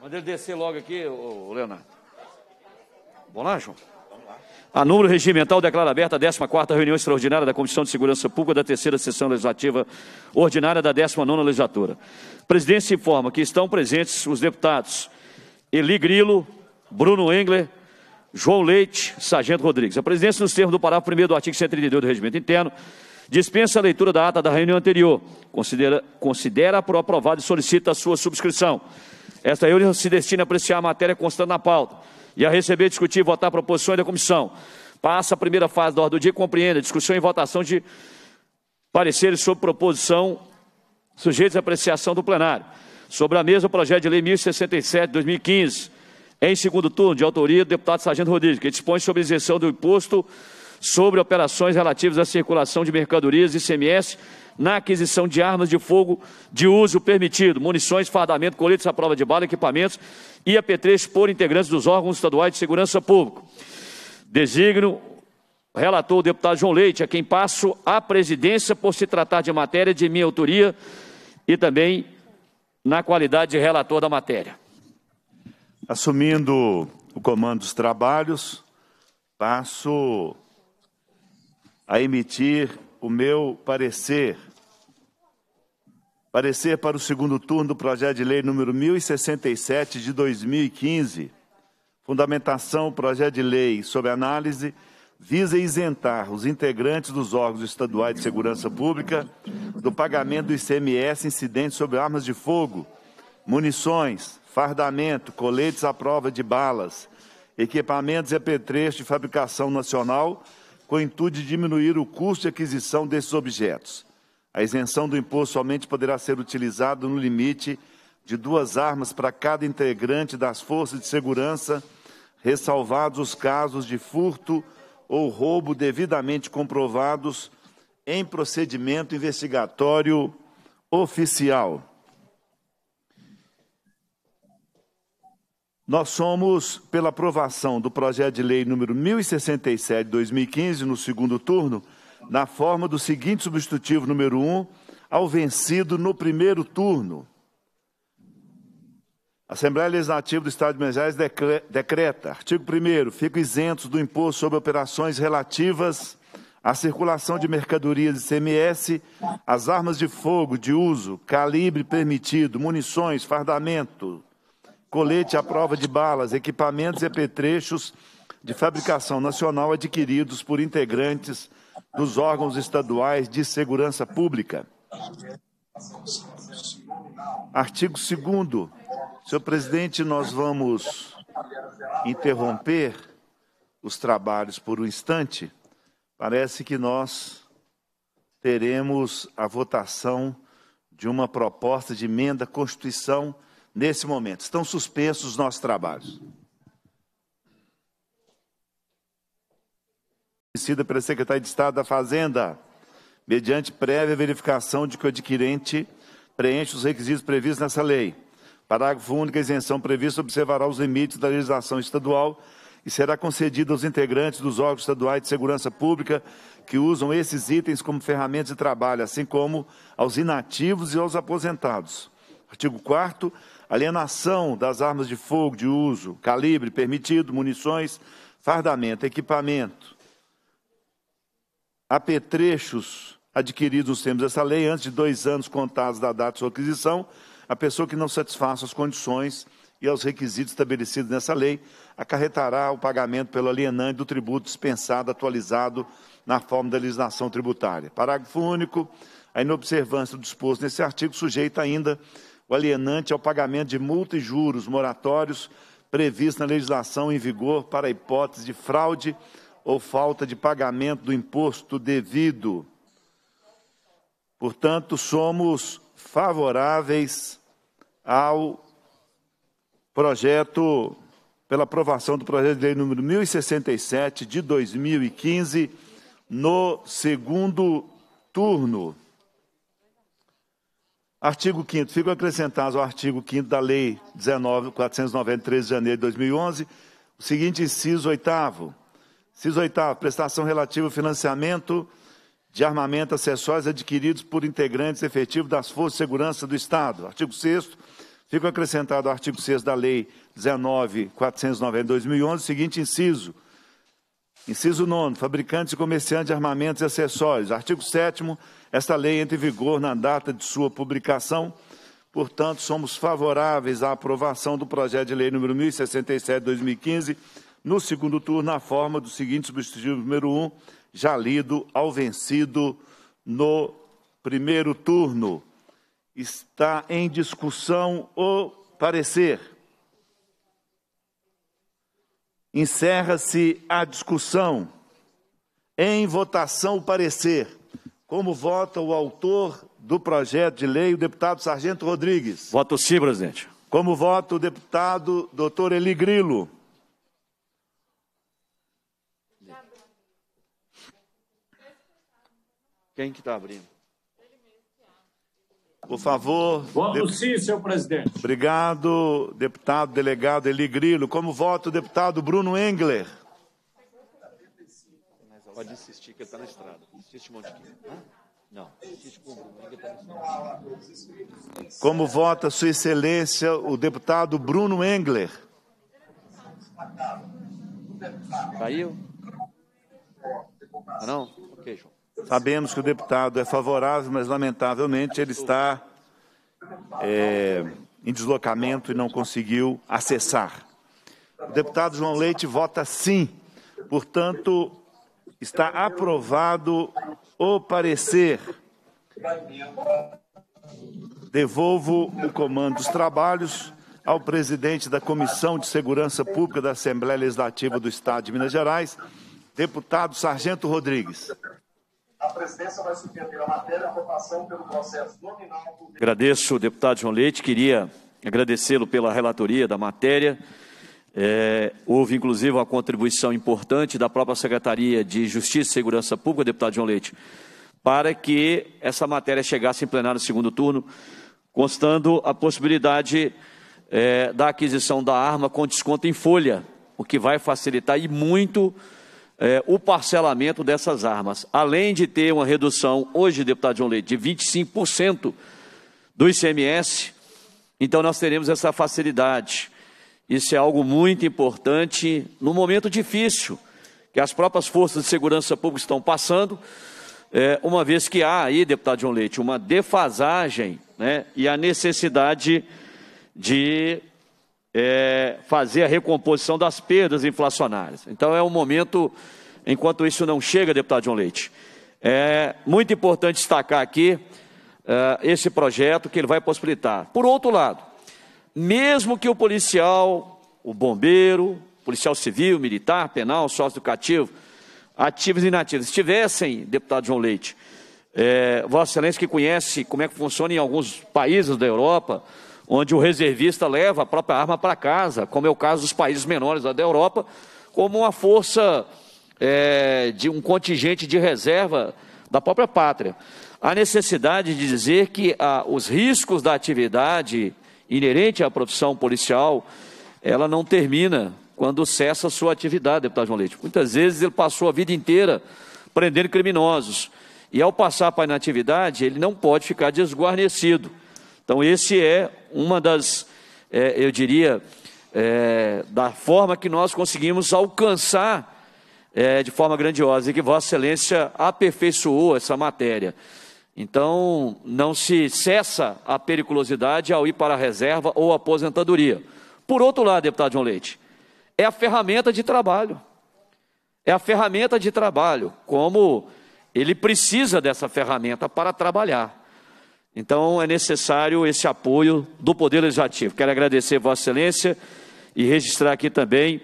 Manda ele descer logo aqui, ô, ô Leonardo. Vamos lá, João? Vamos lá. A número regimental declara aberta a 14ª reunião extraordinária da Comissão de Segurança Pública da terceira sessão legislativa ordinária da 19ª legislatura. A presidência informa que estão presentes os deputados Eli Grilo, Bruno Engler, João Leite, Sargento Rodrigues. A presidência, nos termos do parágrafo 1 do artigo 132 do Regimento Interno, dispensa a leitura da ata da reunião anterior, considera, considera aprovada e solicita a sua subscrição. Esta reunião se destina a apreciar a matéria constante na pauta e a receber, discutir e votar proposições da comissão. Passa a primeira fase da ordem do dia e a discussão e votação de pareceres sobre proposição sujeitos à apreciação do plenário. Sobre a mesma, o projeto de lei 1067 2015, em segundo turno, de autoria do deputado Sargento Rodrigues, que dispõe sobre a isenção do imposto sobre operações relativas à circulação de mercadorias, e ICMS, na aquisição de armas de fogo de uso permitido, munições, fardamento, coletes à prova de bala, equipamentos e apetrechos por integrantes dos órgãos estaduais de segurança pública. Designo relator o deputado João Leite, a quem passo a presidência por se tratar de matéria de minha autoria e também na qualidade de relator da matéria. Assumindo o comando dos trabalhos, passo a emitir o meu parecer Parecer para o segundo turno do projeto de lei número 1067 de 2015. Fundamentação: projeto de lei sob análise visa isentar os integrantes dos órgãos estaduais de segurança pública do pagamento do ICMS incidente sobre armas de fogo, munições, fardamento, coletes à prova de balas, equipamentos e apetrechos de fabricação nacional, com o intuito de diminuir o custo de aquisição desses objetos. A isenção do imposto somente poderá ser utilizada no limite de duas armas para cada integrante das forças de segurança, ressalvados os casos de furto ou roubo devidamente comprovados em procedimento investigatório oficial. Nós somos, pela aprovação do projeto de lei número 1067 2015, no segundo turno, na forma do seguinte substitutivo número 1 um, ao vencido no primeiro turno. Assembleia Legislativa do Estado de Minas Gerais decreta, artigo 1 ficam isentos do imposto sobre operações relativas à circulação de mercadorias C.M.S. as armas de fogo de uso, calibre permitido, munições, fardamento, colete à prova de balas, equipamentos e apetrechos de fabricação nacional adquiridos por integrantes nos órgãos estaduais de segurança pública. Artigo 2. Senhor presidente, nós vamos interromper os trabalhos por um instante. Parece que nós teremos a votação de uma proposta de emenda à Constituição nesse momento. Estão suspensos os nossos trabalhos. oferecida pela Secretaria de Estado da Fazenda, mediante prévia verificação de que o adquirente preenche os requisitos previstos nessa lei. Parágrafo único, a isenção prevista observará os limites da legislação estadual e será concedida aos integrantes dos órgãos estaduais de segurança pública que usam esses itens como ferramentas de trabalho, assim como aos inativos e aos aposentados. Artigo 4 alienação das armas de fogo de uso, calibre permitido, munições, fardamento, equipamento, apetrechos adquiridos nos termos dessa lei, antes de dois anos contados da data de sua aquisição, a pessoa que não satisfaça as condições e aos requisitos estabelecidos nessa lei, acarretará o pagamento pelo alienante do tributo dispensado atualizado na forma da legislação tributária. Parágrafo único. A inobservância do disposto nesse artigo sujeita ainda o alienante ao pagamento de multa e juros moratórios previstos na legislação em vigor para a hipótese de fraude ou falta de pagamento do imposto devido. Portanto, somos favoráveis ao projeto, pela aprovação do projeto de lei número 1067 de 2015, no segundo turno. Artigo 5 Ficam acrescentados ao artigo 5 da Lei 19.493 de janeiro de 2011, o seguinte inciso oitavo. Ciso oitavo, prestação relativa ao financiamento de armamento acessórios adquiridos por integrantes efetivos das Forças de Segurança do Estado. Artigo 6 Fica acrescentado ao artigo 6 da Lei 19.490 2011, seguinte inciso. Inciso 9. Fabricantes e comerciantes de armamentos e acessórios. Artigo 7 Esta lei entra em vigor na data de sua publicação. Portanto, somos favoráveis à aprovação do projeto de lei número 1067 2015 no segundo turno na forma do seguinte substitutivo número 1, um, já lido ao vencido no primeiro turno. Está em discussão o parecer. Encerra-se a discussão. Em votação o parecer. Como vota o autor do projeto de lei, o deputado Sargento Rodrigues? Voto sim, presidente. Como vota o deputado doutor Eli Grilo? aqui? Tá Quem que está abrindo? Por favor. Voto de... sim, senhor presidente. Obrigado, deputado delegado Eli Grilo. Como voto, o deputado Bruno Engler? Pode insistir que ele está na estrada. Insiste um monte aqui. Não, tá Como vota sua excelência o deputado Bruno Engler? Saiu? Não? João. Sabemos que o deputado é favorável, mas lamentavelmente ele está é, em deslocamento e não conseguiu acessar. O deputado João Leite vota sim. Portanto, está aprovado o parecer. Devolvo o comando dos trabalhos ao presidente da Comissão de Segurança Pública da Assembleia Legislativa do Estado de Minas Gerais, Deputado Sargento Rodrigues. A presidência vai submeter a matéria a votação pelo processo nominal. Agradeço, deputado João Leite. Queria agradecê-lo pela relatoria da matéria. É, houve, inclusive, uma contribuição importante da própria Secretaria de Justiça e Segurança Pública, deputado João Leite, para que essa matéria chegasse em plenário no segundo turno, constando a possibilidade é, da aquisição da arma com desconto em folha, o que vai facilitar e muito é, o parcelamento dessas armas. Além de ter uma redução, hoje, deputado João Leite, de 25% do ICMS, então nós teremos essa facilidade. Isso é algo muito importante no momento difícil que as próprias forças de segurança pública estão passando, é, uma vez que há aí, deputado João Leite, uma defasagem né, e a necessidade de é, fazer a recomposição das perdas inflacionárias. Então é um momento, enquanto isso não chega, deputado João Leite, é muito importante destacar aqui é, esse projeto que ele vai possibilitar. Por outro lado, mesmo que o policial, o bombeiro, policial civil, militar, penal, sócio-educativo, ativos e inativos, estivessem, deputado João Leite, é, Vossa Excelência que conhece como é que funciona em alguns países da Europa, onde o reservista leva a própria arma para casa, como é o caso dos países menores da Europa, como uma força é, de um contingente de reserva da própria pátria. Há necessidade de dizer que ah, os riscos da atividade inerente à profissão policial, ela não termina quando cessa a sua atividade, deputado João Leite. Muitas vezes ele passou a vida inteira prendendo criminosos. E ao passar para a inatividade, ele não pode ficar desguarnecido. Então, esse é uma das, é, eu diria, é, da forma que nós conseguimos alcançar é, de forma grandiosa e que Vossa Excelência aperfeiçoou essa matéria. Então, não se cessa a periculosidade ao ir para a reserva ou aposentadoria. Por outro lado, deputado João Leite, é a ferramenta de trabalho. É a ferramenta de trabalho, como ele precisa dessa ferramenta para trabalhar. Então é necessário esse apoio do Poder Legislativo. Quero agradecer Vossa Excelência e registrar aqui também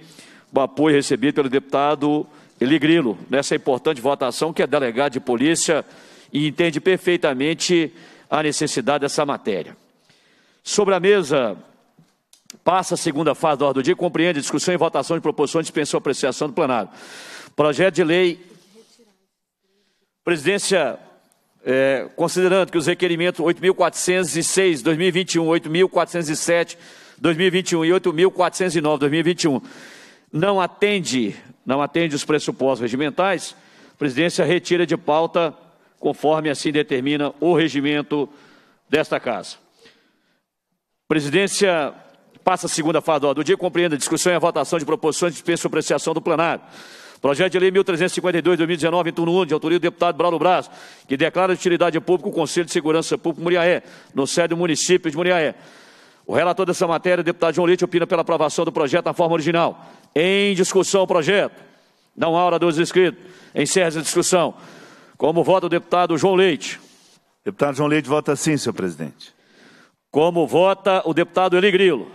o apoio recebido pelo deputado Eli Grilo nessa importante votação, que é delegado de polícia e entende perfeitamente a necessidade dessa matéria. Sobre a mesa, passa a segunda fase da ordem do dia, compreende discussão e votação de proposições de suspensão apreciação do plenário. Projeto de lei. Presidência é, considerando que os requerimentos 8.406, 2021, 8.407, 2021 e 8.409, 2021, não atende, não atende os pressupostos regimentais, a presidência retira de pauta conforme assim determina o regimento desta casa. A presidência passa a segunda fase do dia, compreende a discussão e a votação de proposições de dispensa e apreciação do plenário. Projeto de Lei 1352, 2019, em turno único, de autoria do deputado Braulo Braz, que declara de utilidade pública o Conselho de Segurança Pública Muriaé, no sede do município de Muriaé. O relator dessa matéria, deputado João Leite, opina pela aprovação do projeto na forma original. Em discussão o projeto. Não há oradores inscritos. Encerra essa discussão. Como vota o deputado João Leite? Deputado João Leite vota sim, senhor presidente. Como vota o deputado Eli Grilo?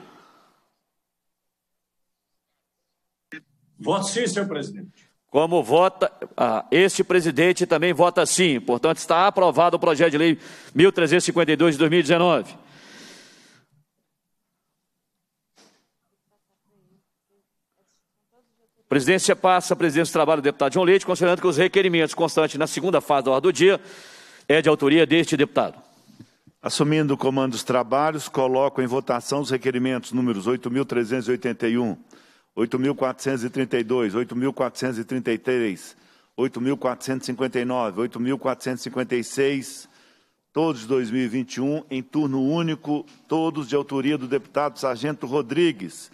Voto sim, senhor presidente. Como vota ah, este presidente também vota sim. Portanto, está aprovado o projeto de lei 1352 de 2019. Presidência passa, presidência do trabalho deputado João Leite, considerando que os requerimentos constantes na segunda fase da ordem do dia é de autoria deste deputado. Assumindo o comando dos trabalhos, coloco em votação os requerimentos números 8.381 8.432, 8.433, 8.459, 8.456, todos 2021, em turno único, todos de autoria do deputado Sargento Rodrigues.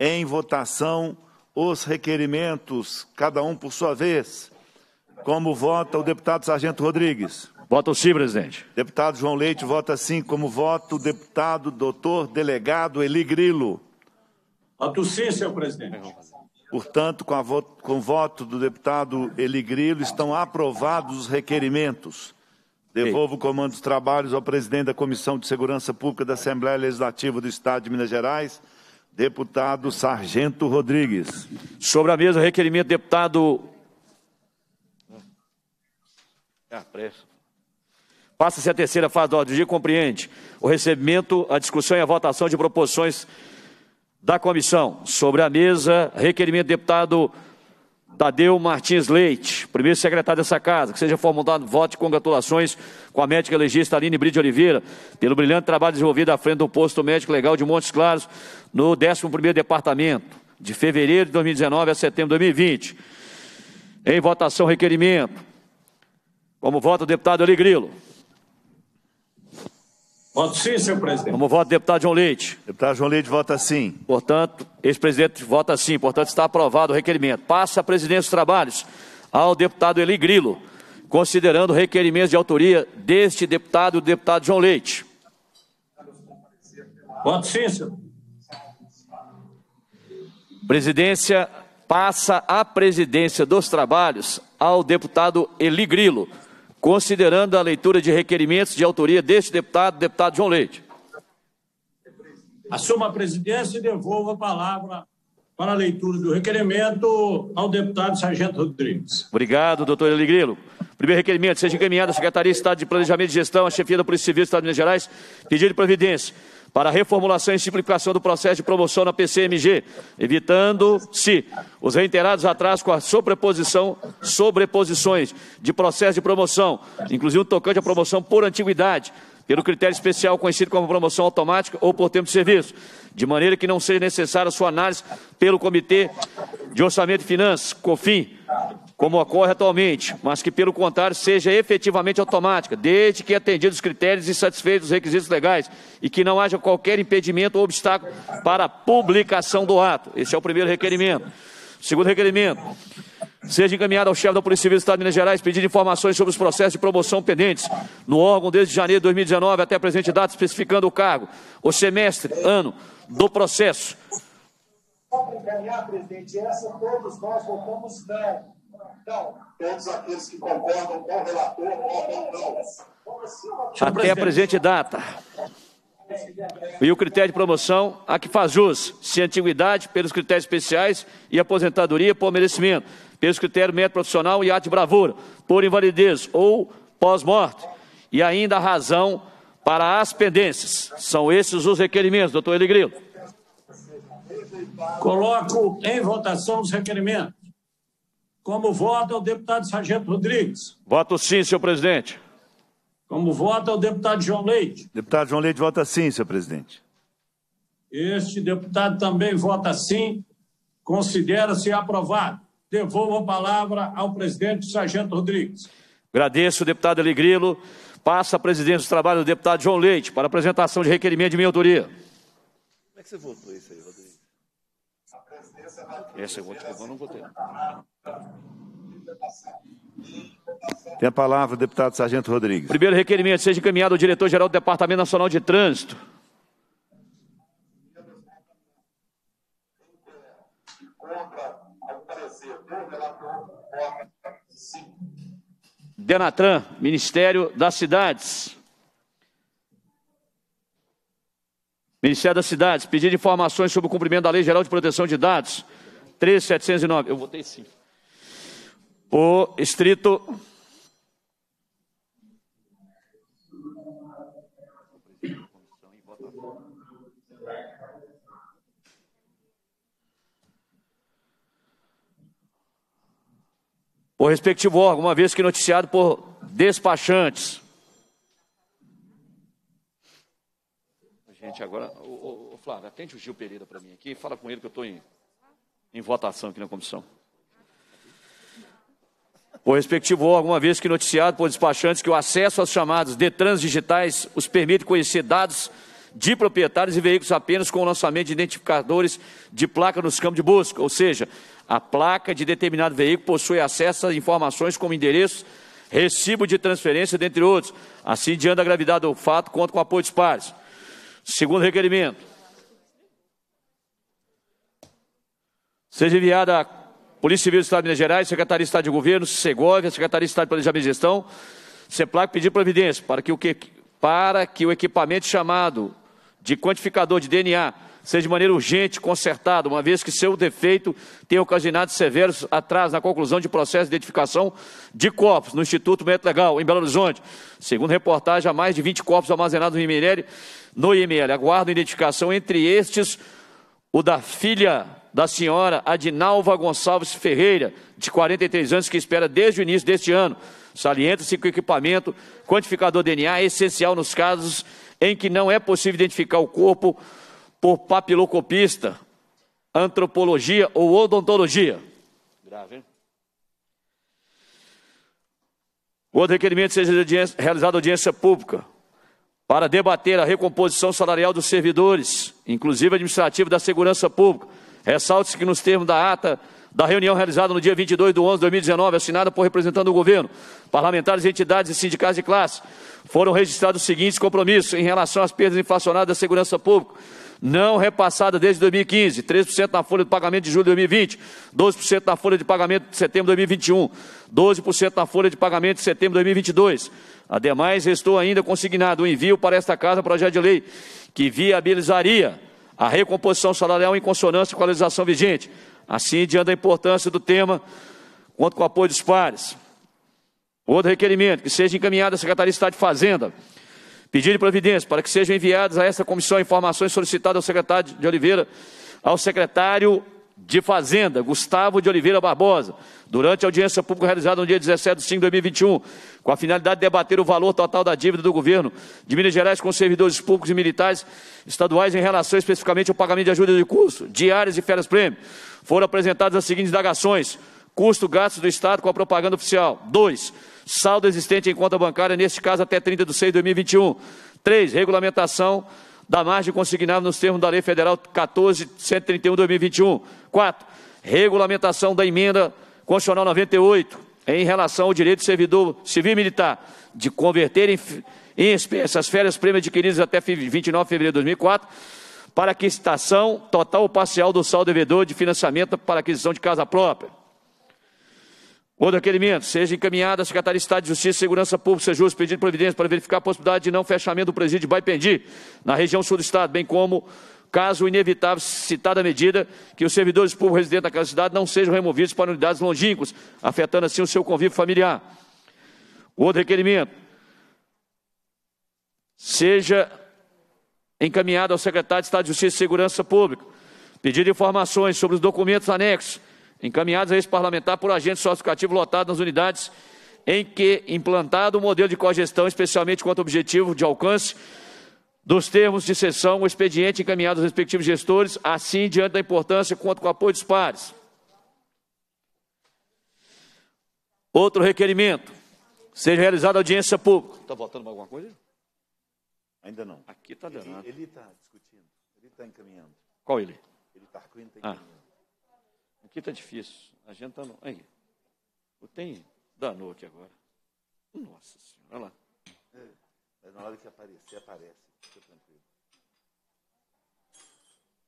Em votação, os requerimentos, cada um por sua vez. Como vota o deputado Sargento Rodrigues? Vota sim, presidente. Deputado João Leite vota sim. Como vota o deputado doutor delegado Eli Grilo? Voto sim, senhor presidente. Portanto, com, voto, com o voto do deputado Eli Grilo, estão aprovados os requerimentos. Devolvo o comando dos trabalhos ao presidente da Comissão de Segurança Pública da Assembleia Legislativa do Estado de Minas Gerais, deputado Sargento Rodrigues. Sobre a mesa, requerimento, deputado. Ah, Passa-se a terceira fase ordem do dia, compreende o recebimento, a discussão e a votação de proposições da comissão. Sobre a mesa, requerimento do deputado Tadeu Martins Leite, primeiro secretário dessa casa, que seja formulado voto de congratulações com a médica legista Aline Bride Oliveira, pelo brilhante trabalho desenvolvido à frente do posto médico legal de Montes Claros, no 11º Departamento, de fevereiro de 2019 a setembro de 2020. Em votação, requerimento. Como vota o deputado Eli Grilo. Voto sim, senhor presidente. Como voto, deputado João Leite. Deputado João Leite vota sim. Portanto, ex-presidente vota sim. Portanto, está aprovado o requerimento. Passa a presidência dos trabalhos ao deputado Eli Grilo, considerando requerimentos de autoria deste deputado e do deputado João Leite. Voto sim, senhor. Presidência passa a presidência dos trabalhos ao deputado Eli Grilo considerando a leitura de requerimentos de autoria deste deputado, deputado João Leite. Assuma a presidência e devolva a palavra para a leitura do requerimento ao deputado Sargento Rodrigues. Obrigado, doutor Eligrilo. Primeiro requerimento, seja encaminhado à Secretaria de Estado de Planejamento e Gestão, à Chefia da Polícia Civil do Estado de Minas Gerais, pedido de providência para reformulação e simplificação do processo de promoção na PCMG, evitando-se os reiterados atrasos com a sobreposição, sobreposições de processo de promoção, inclusive tocante à promoção por antiguidade, pelo critério especial conhecido como promoção automática ou por tempo de serviço, de maneira que não seja necessária a sua análise pelo Comitê de Orçamento e Finanças, COFIN, como ocorre atualmente, mas que, pelo contrário, seja efetivamente automática, desde que atendidos os critérios e satisfeitos os requisitos legais e que não haja qualquer impedimento ou obstáculo para a publicação do ato. Esse é o primeiro requerimento. Segundo requerimento, seja encaminhado ao chefe da Polícia Civil do Estado de Minas Gerais pedindo informações sobre os processos de promoção pendentes no órgão desde janeiro de 2019 até a presente data, especificando o cargo, o semestre, ano do processo. Para encaminhar, presidente, essa todos nós votamos não. Então, todos aqueles que concordam com o relator, Até a presente data. E o critério de promoção a que faz jus, se antiguidade, pelos critérios especiais e aposentadoria por merecimento, pelos critérios mérito profissional e ato de bravura, por invalidez ou pós-morte, e ainda a razão para as pendências. São esses os requerimentos, doutor Eligrilo. Coloco em votação os requerimentos. Como vota o deputado Sargento Rodrigues? Voto sim, senhor presidente. Como vota o deputado João Leite? Deputado João Leite vota sim, senhor presidente. Este deputado também vota sim. Considera-se aprovado. Devolvo a palavra ao presidente Sargento Rodrigues. Agradeço, deputado Alegrilo. Passa a presidência do trabalho do deputado João Leite para apresentação de requerimento de minha autoria. Como é que você votou isso aí, Rodrigues? Essa é eu vou te eu não votei. Tem a palavra o deputado Sargento Rodrigues. Primeiro requerimento seja encaminhado ao diretor-geral do Departamento Nacional de Trânsito. Denatran, Ministério das Cidades. Ministério das Cidades, pedido informações sobre o cumprimento da Lei Geral de Proteção de Dados, 13709. Eu votei sim por estrito por respectivo órgão, uma vez que noticiado por despachantes. Gente, agora, o, o, o Flávio, atende o Gil Pereira para mim aqui, fala com ele que eu estou em, em votação aqui na comissão respectivo órgão, alguma vez que noticiado por despachantes que o acesso aos chamados Detrans digitais os permite conhecer dados de proprietários e veículos apenas com o lançamento de identificadores de placa nos campos de busca, ou seja, a placa de determinado veículo possui acesso a informações como endereço, recibo de transferência, dentre outros. Assim, diante da gravidade do fato, conta com apoio dos pares. Segundo requerimento, seja enviada a Polícia Civil do Estado de Minas Gerais, Secretaria de Estado de Governo, Segovia, Secretaria de Estado de Planejamento e Gestão, CEPLAC pedir providência para que, o que, para que o equipamento chamado de quantificador de DNA seja de maneira urgente consertado, uma vez que seu defeito tenha ocasionado severos atrasos na conclusão de processo de identificação de corpos no Instituto Médico Legal, em Belo Horizonte. Segundo reportagem, há mais de 20 corpos armazenados no IML, no IML aguardam identificação, entre estes o da filha da senhora Adinalva Gonçalves Ferreira, de 43 anos, que espera desde o início deste ano. Salienta-se que o equipamento quantificador DNA é essencial nos casos em que não é possível identificar o corpo por papilocopista, antropologia ou odontologia. Grave, hein? O outro requerimento seja realizada audiência pública para debater a recomposição salarial dos servidores, inclusive administrativo da segurança pública Ressalte-se que nos termos da ata da reunião realizada no dia 22 de 11 de 2019, assinada por representantes do governo, parlamentares, entidades e sindicatos de classe, foram registrados os seguintes compromissos em relação às perdas inflacionadas da segurança pública, não repassada desde 2015, 13% na folha de pagamento de julho de 2020, 12% na folha de pagamento de setembro de 2021, 12% na folha de pagamento de setembro de 2022. Ademais, restou ainda consignado o envio para esta Casa projeto de lei que viabilizaria a recomposição salarial em consonância com a legislação vigente. Assim, diante da importância do tema, conto com o apoio dos pares. Outro requerimento, que seja encaminhado à Secretaria de Estado de Fazenda, pedido de providência para que sejam enviadas a esta comissão informações solicitadas ao secretário de Oliveira, ao secretário de Fazenda, Gustavo de Oliveira Barbosa, durante a audiência pública realizada no dia 17 de 5 de 2021, com a finalidade de debater o valor total da dívida do governo de Minas Gerais com servidores públicos e militares estaduais em relação especificamente ao pagamento de ajuda de custo, diárias e férias-prêmio, foram apresentadas as seguintes indagações. Custo gastos do Estado com a propaganda oficial. 2. Saldo existente em conta bancária, neste caso até 30 de 6 de 2021. 3. Regulamentação da margem consignada nos termos da Lei Federal 14.131/2021. 4. Regulamentação da emenda constitucional 98 em relação ao direito do servidor civil e militar de converter em, em essas férias prêmio adquiridas até 29 de fevereiro de 2004 para aquisição total ou parcial do saldo devedor de financiamento para aquisição de casa própria ou do requerimento seja encaminhada à Secretaria de Estado de Justiça e Segurança Pública, seja justo, pedindo providência para verificar a possibilidade de não fechamento do presídio de Baipendi, na região sul do Estado, bem como caso inevitável citada medida que os servidores públicos residentes naquela cidade não sejam removidos para unidades longínquas, afetando assim o seu convívio familiar. outro requerimento seja encaminhado ao secretário de Estado de Justiça e Segurança Pública, pedido informações sobre os documentos anexos encaminhados a esse parlamentar por agente socioeducativo lotado nas unidades em que implantado o um modelo de cogestão, especialmente quanto ao objetivo de alcance dos termos de sessão, o expediente encaminhado aos respectivos gestores, assim diante da importância quanto com o apoio dos pares. Outro requerimento. Seja realizada audiência pública. Está votando alguma coisa? Ainda não. Aqui está dando. Ele né? está discutindo. Ele está encaminhando. Qual ele? Ele está tá ah. encaminhando. Ah. Aqui está difícil. A gente está. No... Aí. O tem. Danou aqui agora. Nossa Senhora, olha lá. É, mas na hora que aparecer, aparece. Fica tranquilo.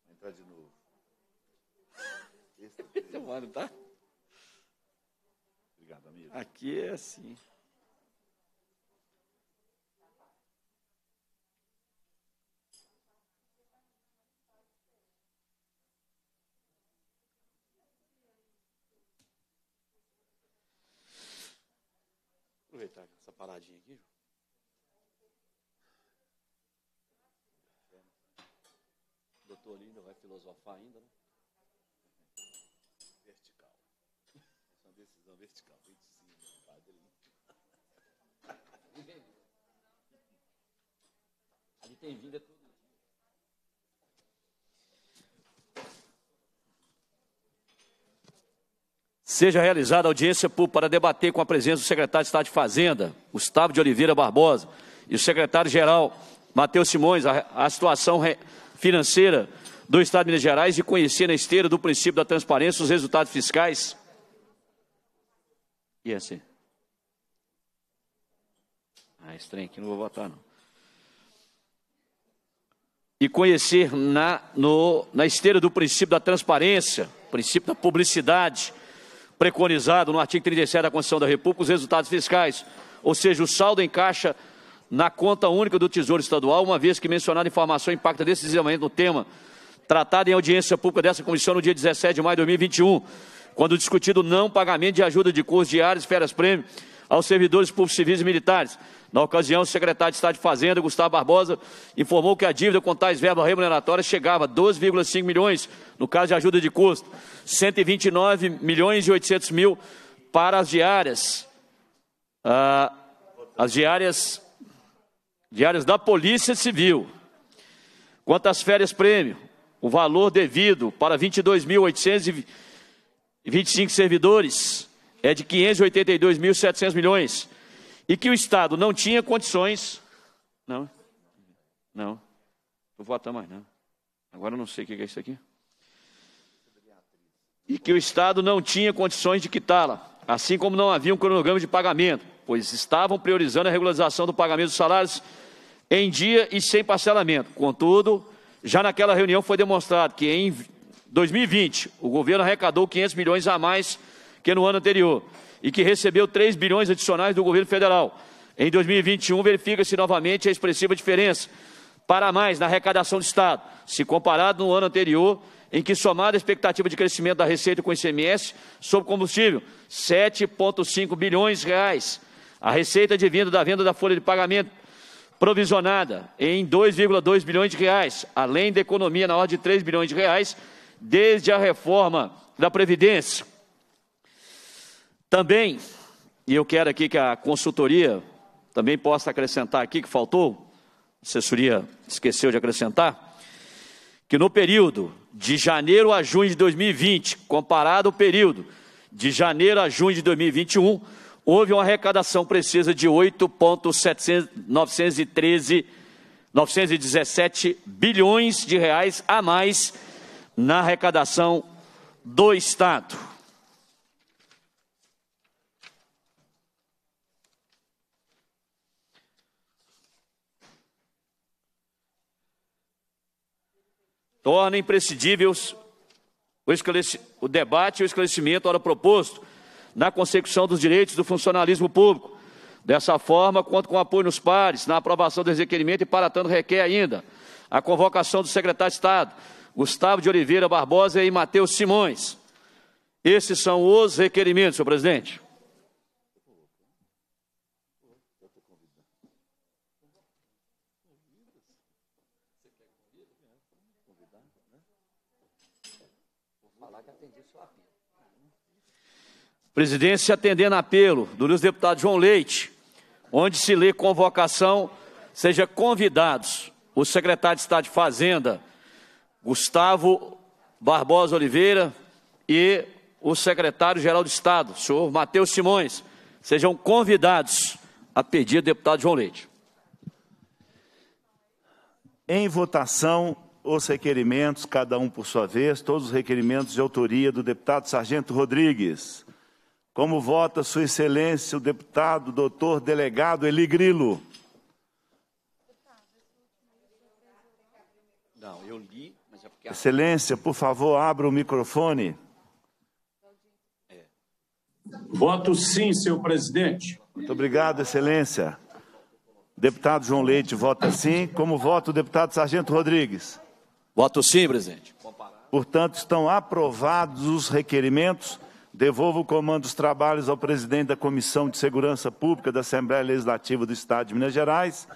Vou entrar de novo. Esse é ano, tá? Obrigado, amigo. Aqui é assim. essa, essa paradinha aqui, João? O doutor Lino vai filosofar ainda, né? Vertical. Essa é uma decisão vertical, vem de cima, né? padre Ali tem vida é tudo. Seja realizada audiência pública para debater com a presença do secretário de Estado de Fazenda, Gustavo de Oliveira Barbosa, e o secretário-geral, Matheus Simões, a, a situação financeira do Estado de Minas Gerais e conhecer na esteira do princípio da transparência os resultados fiscais. E é assim. Ah, aqui não vou votar, não. E conhecer na, no, na esteira do princípio da transparência, princípio da publicidade, preconizado no artigo 37 da Constituição da República os resultados fiscais, ou seja, o saldo em caixa na conta única do Tesouro Estadual, uma vez que mencionada informação impacta decisivamente no tema tratado em audiência pública dessa comissão no dia 17 de maio de 2021, quando discutido o não pagamento de ajuda de cursos diários, férias-prêmio aos servidores públicos civis e militares. Na ocasião, o secretário de Estado de Fazenda, Gustavo Barbosa, informou que a dívida com tais verbas remuneratórias chegava a 12,5 milhões, no caso de ajuda de custo, 129 milhões e 800 mil para as diárias. Ah, as diárias, diárias da Polícia Civil. Quanto às férias prêmio, o valor devido para 22.825 servidores é de 582.700 milhões e que o Estado não tinha condições. Não, não, não votar mais, não. Agora eu não sei o que é isso aqui. E que o Estado não tinha condições de quitá-la, assim como não havia um cronograma de pagamento, pois estavam priorizando a regularização do pagamento dos salários em dia e sem parcelamento. Contudo, já naquela reunião foi demonstrado que em 2020 o governo arrecadou 500 milhões a mais que no ano anterior e que recebeu 3 bilhões adicionais do governo federal. Em 2021, verifica-se novamente a expressiva diferença para mais na arrecadação do Estado, se comparado no ano anterior, em que somada a expectativa de crescimento da receita com ICMS sobre combustível, 7,5 bilhões reais. A receita advinda da venda da folha de pagamento provisionada em 2,2 bilhões de reais, além da economia na ordem de 3 bilhões de reais, desde a reforma da Previdência. Também, e eu quero aqui que a consultoria também possa acrescentar aqui, que faltou, a assessoria esqueceu de acrescentar, que no período de janeiro a junho de 2020, comparado ao período de janeiro a junho de 2021, houve uma arrecadação precisa de 8.913 917 bilhões de reais a mais na arrecadação do Estado. torna imprescindíveis o, o debate e o esclarecimento ora proposto na consecução dos direitos do funcionalismo público. Dessa forma, conto com apoio nos pares na aprovação do requerimento e, para tanto, requer ainda a convocação do secretário de Estado, Gustavo de Oliveira Barbosa e Matheus Simões. Esses são os requerimentos, senhor presidente. falar que atendi seu apelo. Presidência atendendo apelo do deputado João Leite, onde se lê convocação, seja convidados o secretário de Estado de Fazenda, Gustavo Barbosa Oliveira, e o secretário-geral de Estado, senhor Matheus Simões, sejam convidados a pedir deputado João Leite. Em votação, os requerimentos, cada um por sua vez, todos os requerimentos de autoria do deputado Sargento Rodrigues. Como vota Sua Excelência o deputado doutor delegado Eli Grilo? Não, eu li, mas é porque... Excelência, por favor, abra o microfone. É. Voto sim, senhor presidente. Muito obrigado, Excelência. Deputado João Leite vota sim. Como vota o deputado Sargento Rodrigues? Voto sim, presidente. Portanto, estão aprovados os requerimentos. Devolvo o comando dos trabalhos ao presidente da Comissão de Segurança Pública da Assembleia Legislativa do Estado de Minas Gerais,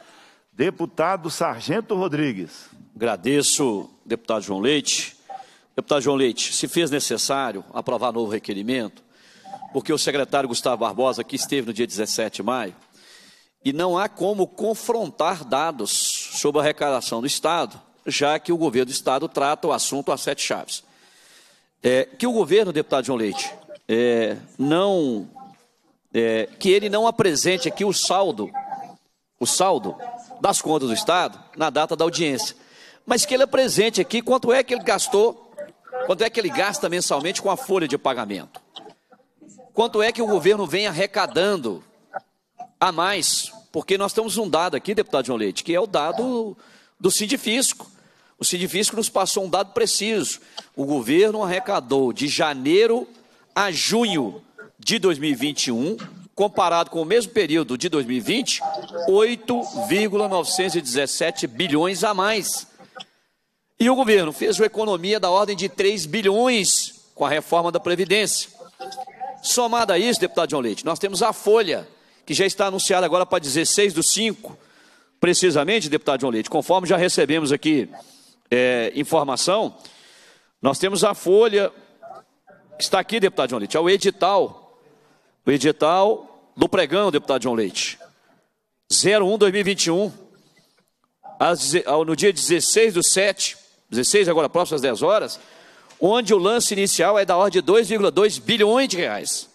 deputado Sargento Rodrigues. Agradeço, deputado João Leite. Deputado João Leite, se fez necessário aprovar novo requerimento, porque o secretário Gustavo Barbosa, que esteve no dia 17 de maio, e não há como confrontar dados sobre a arrecadação do Estado já que o governo do Estado trata o assunto a sete chaves. É, que o governo, deputado João Leite, é, não. É, que ele não apresente aqui o saldo, o saldo das contas do Estado na data da audiência. Mas que ele apresente aqui quanto é que ele gastou, quanto é que ele gasta mensalmente com a folha de pagamento. Quanto é que o governo vem arrecadando a mais? Porque nós temos um dado aqui, deputado João Leite, que é o dado do Sindifisco. O Sidifisco nos passou um dado preciso. O governo arrecadou de janeiro a junho de 2021, comparado com o mesmo período de 2020, 8,917 bilhões a mais. E o governo fez uma economia da ordem de 3 bilhões com a reforma da Previdência. Somado a isso, deputado João Leite, nós temos a folha, que já está anunciada agora para 16 do 5, precisamente, deputado João Leite, conforme já recebemos aqui é, informação, nós temos a folha, que está aqui, deputado João Leite, é o edital, o edital do pregão, deputado João Leite, 01-2021, no dia 16 do 7, 16 agora, próximas 10 horas, onde o lance inicial é da ordem de 2,2 bilhões de reais.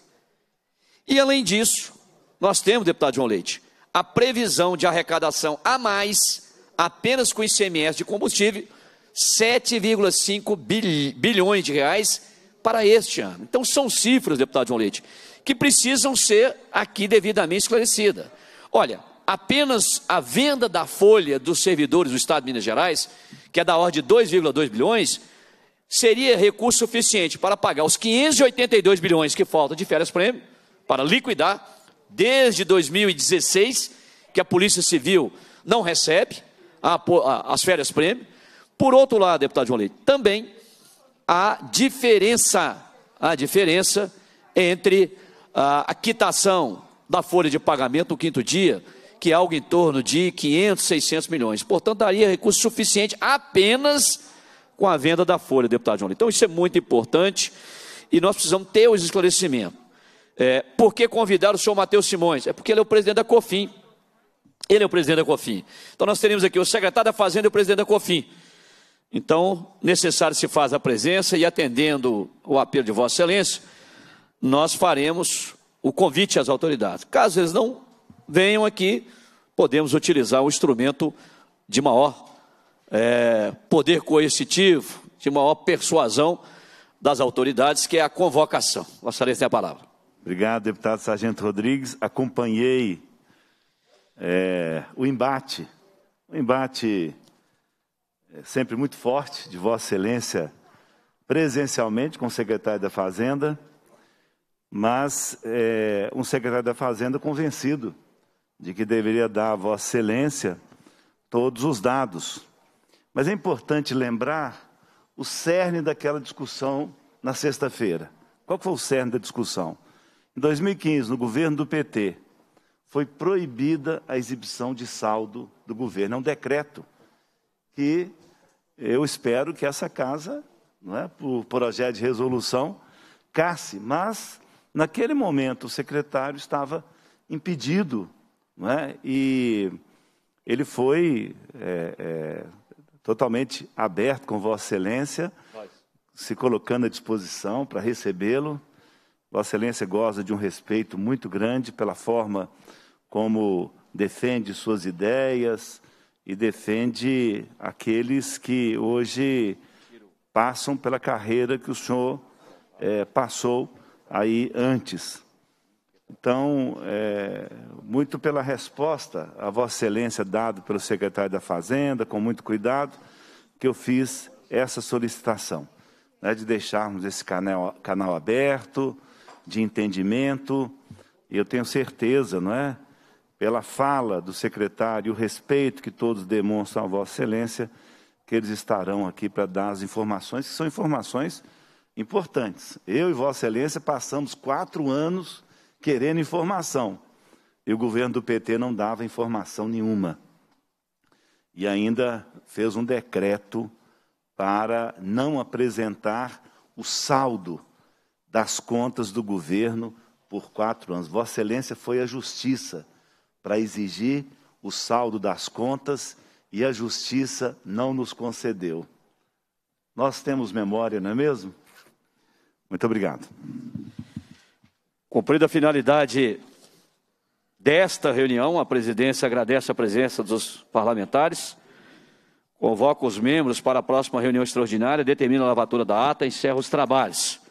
E além disso, nós temos, deputado João Leite, a previsão de arrecadação a mais, apenas com ICMS de combustível, 7,5 bilhões de reais para este ano. Então são cifras, deputado João Leite, que precisam ser aqui devidamente esclarecidas. Olha, apenas a venda da folha dos servidores do Estado de Minas Gerais, que é da ordem de 2,2 bilhões, seria recurso suficiente para pagar os 582 bilhões que falta de férias prêmio, para liquidar desde 2016, que a Polícia Civil não recebe a, a, as férias prêmio, por outro lado, deputado João Leite, também a diferença, a diferença entre a quitação da folha de pagamento no quinto dia, que é algo em torno de 500, 600 milhões. Portanto, daria recurso suficiente apenas com a venda da folha, deputado João Leite. Então, isso é muito importante e nós precisamos ter os esclarecimentos. É, por que convidar o senhor Matheus Simões? É porque ele é o presidente da COFIM. Ele é o presidente da COFIM. Então, nós teríamos aqui o secretário da Fazenda e o presidente da COFIM. Então, necessário se faz a presença e atendendo o apelo de Vossa Excelência, nós faremos o convite às autoridades. Caso eles não venham aqui, podemos utilizar o instrumento de maior é, poder coercitivo, de maior persuasão das autoridades, que é a convocação. Vossa Excelência tem a palavra. Obrigado, deputado Sargento Rodrigues. Acompanhei é, o embate, o embate é sempre muito forte de Vossa Excelência presencialmente com o secretário da Fazenda, mas é, um secretário da Fazenda convencido de que deveria dar a Vossa Excelência todos os dados. Mas é importante lembrar o cerne daquela discussão na sexta-feira. Qual foi o cerne da discussão? Em 2015, no governo do PT, foi proibida a exibição de saldo do governo. É um decreto que eu espero que essa casa, não é, por projeto de resolução, casse. Mas, naquele momento, o secretário estava impedido, não é, e ele foi é, é, totalmente aberto com Vossa Excelência, se colocando à disposição para recebê-lo. Vossa Excelência goza de um respeito muito grande pela forma como defende suas ideias, e defende aqueles que hoje passam pela carreira que o senhor é, passou aí antes. Então, é, muito pela resposta a Vossa Excelência dada pelo secretário da Fazenda, com muito cuidado, que eu fiz essa solicitação, né, de deixarmos esse canal, canal aberto, de entendimento. Eu tenho certeza, não é? pela fala do secretário e o respeito que todos demonstram a Vossa Excelência, que eles estarão aqui para dar as informações, que são informações importantes. Eu e Vossa Excelência passamos quatro anos querendo informação e o governo do PT não dava informação nenhuma. E ainda fez um decreto para não apresentar o saldo das contas do governo por quatro anos. Vossa Excelência foi à Justiça para exigir o saldo das contas e a justiça não nos concedeu. Nós temos memória, não é mesmo? Muito obrigado. Cumprida a finalidade desta reunião, a presidência agradece a presença dos parlamentares, convoca os membros para a próxima reunião extraordinária, determina a lavatura da ata e encerra os trabalhos.